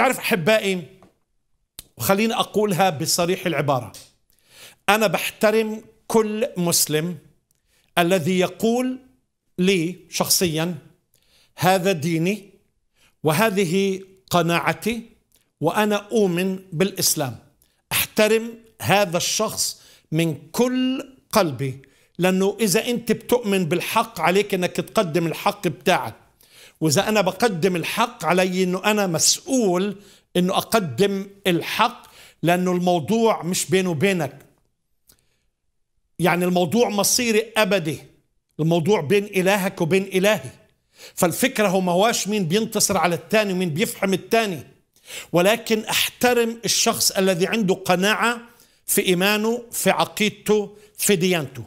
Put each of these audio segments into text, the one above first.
تعرف أحبائي وخليني أقولها بصريح العبارة أنا بحترم كل مسلم الذي يقول لي شخصيا هذا ديني وهذه قناعتي وأنا أؤمن بالإسلام أحترم هذا الشخص من كل قلبي لأنه إذا أنت بتؤمن بالحق عليك أنك تقدم الحق بتاعك واذا انا بقدم الحق علي انه انا مسؤول انه اقدم الحق لانه الموضوع مش بينه وبينك يعني الموضوع مصيري ابدي الموضوع بين الهك وبين الهي فالفكره هو ما هواش مين بينتصر على الثاني ومين بيفحم الثاني ولكن احترم الشخص الذي عنده قناعه في ايمانه في عقيدته في ديانته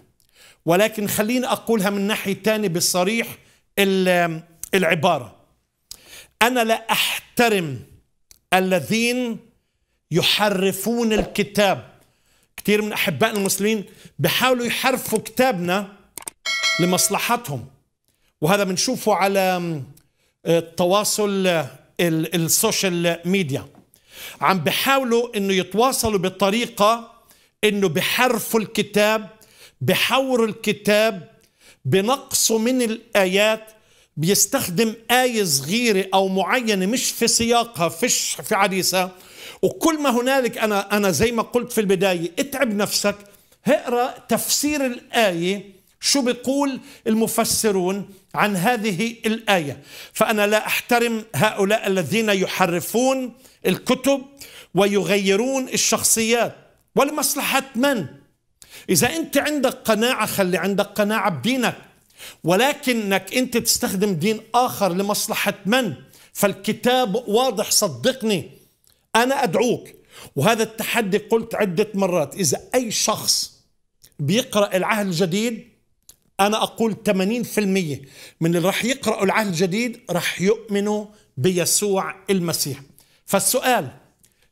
ولكن خليني اقولها من ناحيه تاني بصريح العبارة أنا لا أحترم الذين يحرفون الكتاب كثير من أحبائنا المسلمين بيحاولوا يحرفوا كتابنا لمصلحتهم وهذا بنشوفه على آه، التواصل آه، السوشيال ميديا عم بحاولوا انه يتواصلوا بطريقه انه بحرفوا الكتاب بحوروا الكتاب بنقصوا من الايات بيستخدم آية صغيرة أو معينة مش في سياقها فيش في حديثها وكل ما هنالك أنا أنا زي ما قلت في البداية اتعب نفسك اقرأ تفسير الآية شو بيقول المفسرون عن هذه الآية فأنا لا أحترم هؤلاء الذين يحرفون الكتب ويغيرون الشخصيات ولمصلحة من؟ إذا أنت عندك قناعة خلي عندك قناعة بدينك ولكنك انت تستخدم دين اخر لمصلحه من فالكتاب واضح صدقني انا ادعوك وهذا التحدي قلت عده مرات اذا اي شخص بيقرا العهد الجديد انا اقول 80% من اللي راح يقراوا العهد الجديد راح يؤمنوا بيسوع المسيح فالسؤال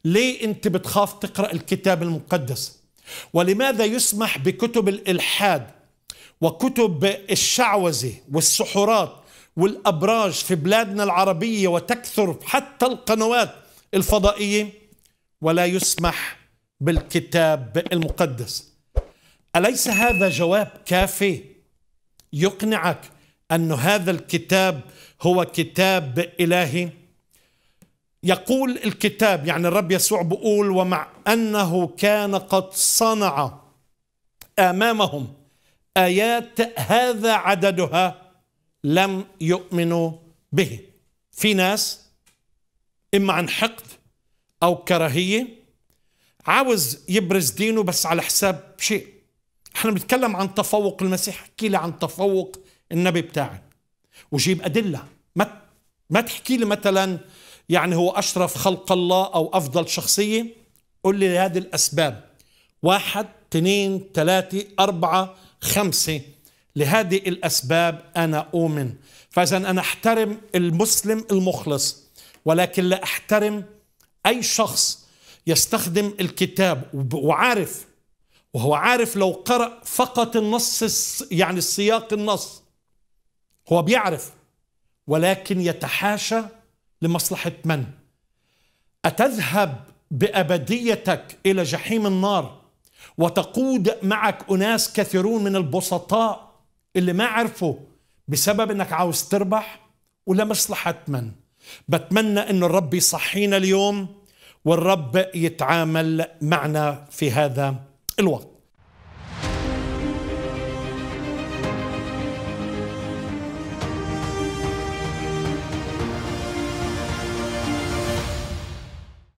ليه انت بتخاف تقرا الكتاب المقدس ولماذا يسمح بكتب الالحاد وكتب الشعوذة والسحرات والأبراج في بلادنا العربية وتكثر حتى القنوات الفضائية ولا يسمح بالكتاب المقدس أليس هذا جواب كافي يقنعك أن هذا الكتاب هو كتاب إلهي يقول الكتاب يعني الرب يسوع بيقول ومع أنه كان قد صنع أمامهم آيات هذا عددها لم يؤمنوا به في ناس إما عن حقد أو كراهية عاوز يبرز دينه بس على حساب شيء احنا بنتكلم عن تفوق المسيح احكي لي عن تفوق النبي بتاعي وجيب أدلة ما ما تحكي لي مثلا يعني هو أشرف خلق الله أو أفضل شخصية قل لي هذه الأسباب واحد اثنين ثلاثة أربعة خمسة لهذه الأسباب أنا أؤمن فإذا أنا أحترم المسلم المخلص ولكن لا أحترم أي شخص يستخدم الكتاب وعارف وهو عارف لو قرأ فقط النص يعني السياق النص هو بيعرف ولكن يتحاشى لمصلحة من أتذهب بأبديتك إلى جحيم النار وتقود معك أناس كثيرون من البسطاء اللي ما عرفوا بسبب أنك عاوز تربح ولا مصلحة من بتمنى أن الرب يصحينا اليوم والرب يتعامل معنا في هذا الوقت